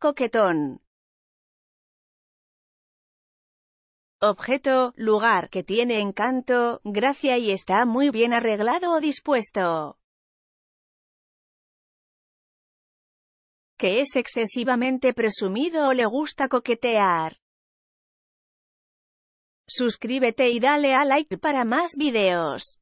coquetón. Objeto, lugar que tiene encanto, gracia y está muy bien arreglado o dispuesto. Que es excesivamente presumido o le gusta coquetear. Suscríbete y dale a like para más videos.